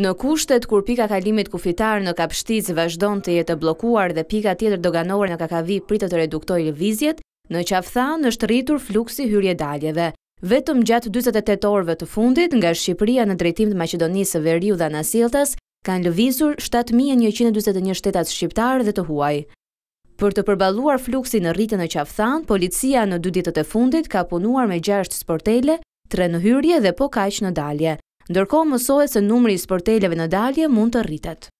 Në kushtet kur pika kalimit kufitar në kapshtiz vazhdon të jetë blokuar dhe pika tjetër doganore në kakavi pritë të reduktoj lëvizjet, në qafëtha është rritur fluksi hyrje daljeve. Vetëm gjatë 28 orëve të fundit nga Shqipëria në drejtim të Macedonisë, Veriu dhe Nasiltas, kanë lëvizur 7.121 shtetat shqiptarë dhe të huaj. Për të përbaluar fluksi në rritë në qafëthan, policia në dy ditët e fundit ka punuar me 6 sportele, 3 në hyrje dhe po kajqë në dalje. Ndërkohë mësohet se numri i sporteleve në dalje mund të rritet.